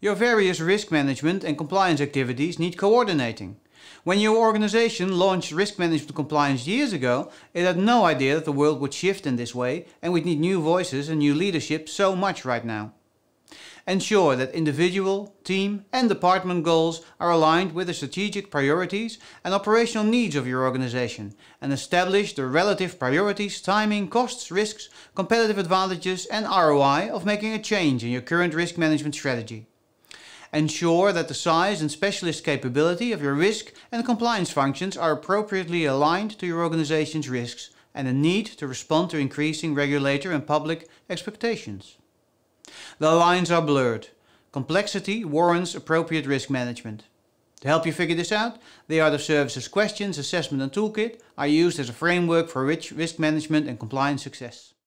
your various risk management and compliance activities need coordinating. When your organization launched risk management compliance years ago, it had no idea that the world would shift in this way and we'd need new voices and new leadership so much right now. Ensure that individual, team and department goals are aligned with the strategic priorities and operational needs of your organization and establish the relative priorities, timing, costs, risks, competitive advantages and ROI of making a change in your current risk management strategy. Ensure that the size and specialist capability of your risk and compliance functions are appropriately aligned to your organization's risks and the need to respond to increasing regulator and public expectations. The lines are blurred. Complexity warrants appropriate risk management. To help you figure this out, the Art of Services questions, assessment and toolkit are used as a framework for rich risk management and compliance success.